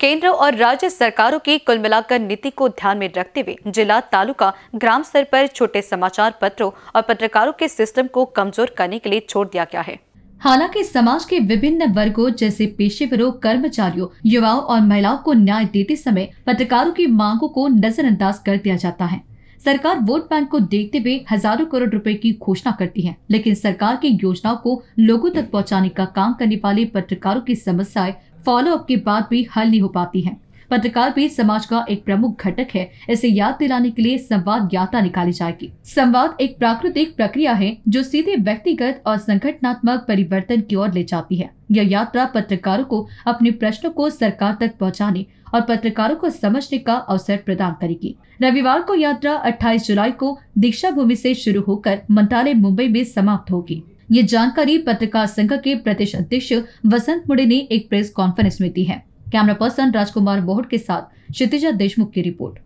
केंद्र और राज्य सरकारों की कुल मिलाकर नीति को ध्यान में रखते हुए जिला तालुका ग्राम स्तर पर छोटे समाचार पत्रों और पत्रकारों के सिस्टम को कमजोर करने के लिए छोड़ दिया गया है हालांकि समाज के विभिन्न वर्गों जैसे पेशेवरों कर्मचारियों युवाओं और महिलाओं को न्याय देते समय पत्रकारों की मांगों को नजरअंदाज कर दिया जाता है सरकार वोट बैंक को देखते हुए हजारों करोड़ रुपए की घोषणा करती है लेकिन सरकार की योजनाओं को लोगों तक पहुंचाने का काम करने वाले पत्रकारों की समस्याएं फॉलोअप के बाद भी हल नहीं हो पाती है पत्रकार भी समाज का एक प्रमुख घटक है इसे याद दिलाने के लिए संवाद यात्रा निकाली जाएगी संवाद एक प्राकृतिक प्रक्रिया है जो सीधे व्यक्तिगत और संगठनात्मक परिवर्तन की ओर ले जाती है यह यात्रा पत्रकारों को अपने प्रश्नों को सरकार तक पहुंचाने और पत्रकारों को समझने का अवसर प्रदान करेगी रविवार को यात्रा 28 जुलाई को दीक्षा भूमि से शुरू होकर मंत्रालय मुंबई में समाप्त होगी ये जानकारी पत्रकार संघ के प्रदेश अध्यक्ष वसंत मुड़े ने एक प्रेस कॉन्फ्रेंस में दी है कैमरा पर्सन राजकुमार बोहट के साथ क्षितिजा देशमुख की रिपोर्ट